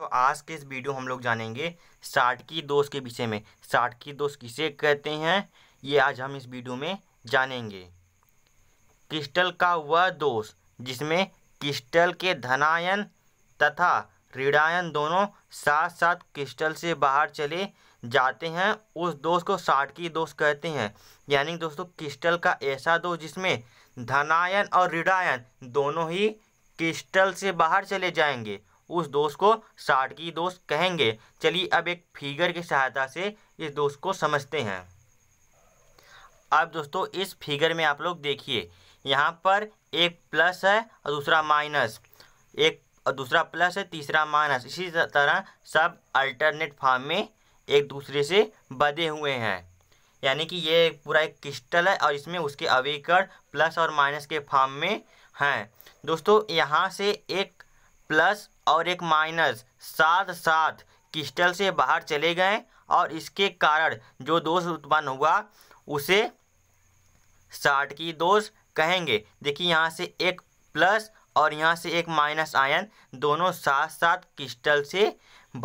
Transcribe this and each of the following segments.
तो आज के इस वीडियो हम लोग जानेंगे साठ की दोष के विषय में साठ की दोष किसे कहते हैं ये आज हम इस वीडियो में जानेंगे क्रिस्टल का वह दोष जिसमें क्रिस्टल के धनायन तथा ऋणायन दोनों साथ साथ क्रिस्टल से बाहर चले जाते हैं उस दोष को साठ की दोष कहते हैं यानी दोस्तों क्रिस्टल का ऐसा दोष जिसमें धनायन और ऋणायन दोनों ही क्रिस्टल से बाहर चले जाएंगे उस दोष को की दोष कहेंगे चलिए अब एक फिगर की सहायता से इस दोष को समझते हैं अब दोस्तों इस फिगर में आप लोग देखिए यहाँ पर एक प्लस है और दूसरा माइनस एक और दूसरा प्लस है तीसरा माइनस इसी तरह सब अल्टरनेट फॉर्म में एक दूसरे से बधे हुए हैं यानी कि ये पूरा एक क्रिस्टल है और इसमें उसके अवेकड़ प्लस और माइनस के फॉर्म में हैं दोस्तों यहाँ से एक प्लस और एक माइनस साथ साथ क्रिस्टल से बाहर चले गए और इसके कारण जो दोष उत्पन्न हुआ उसे की दोष कहेंगे देखिए यहाँ से एक प्लस और यहाँ से एक माइनस आयन दोनों साथ साथ क्रिस्टल से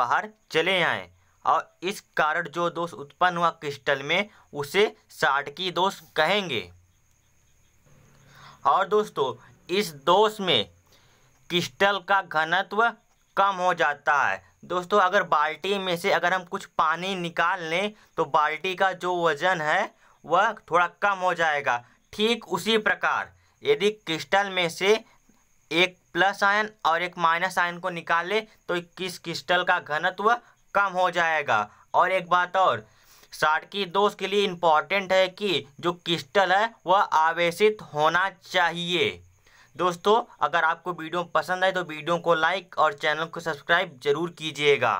बाहर चले आए और इस कारण जो दोष उत्पन्न हुआ क्रिस्टल में उसे की दोष कहेंगे और दोस्तों इस दोष में क्रिस्टल का घनत्व कम हो जाता है दोस्तों अगर बाल्टी में से अगर हम कुछ पानी निकाल लें तो बाल्टी का जो वज़न है वह थोड़ा कम हो जाएगा ठीक उसी प्रकार यदि क्रिस्टल में से एक प्लस आयन और एक माइनस आयन को निकाले तो किस क्रिस्टल का घनत्व कम हो जाएगा और एक बात और की दोष के लिए इम्पॉर्टेंट है कि जो क्रिस्टल है वह आवेशित होना चाहिए दोस्तों अगर आपको वीडियो पसंद आए तो वीडियो को लाइक और चैनल को सब्सक्राइब जरूर कीजिएगा